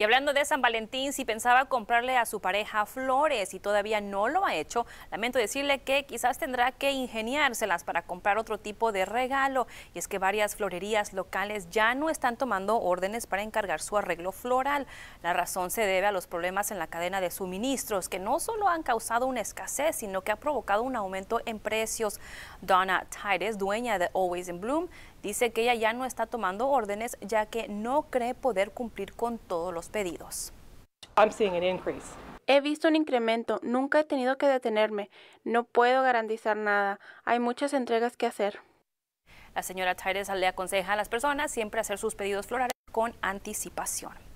Y hablando de San Valentín, si pensaba comprarle a su pareja flores y todavía no lo ha hecho, lamento decirle que quizás tendrá que ingeniárselas para comprar otro tipo de regalo. Y es que varias florerías locales ya no están tomando órdenes para encargar su arreglo floral. La razón se debe a los problemas en la cadena de suministros, que no solo han causado una escasez, sino que ha provocado un aumento en precios. Donna Tires, dueña de Always in Bloom, dice que ella ya no está tomando órdenes ya que no cree poder cumplir con todos los pedidos. He visto un incremento, nunca he tenido que detenerme, no puedo garantizar nada, hay muchas entregas que hacer. La señora Tires le aconseja a las personas siempre hacer sus pedidos florales con anticipación.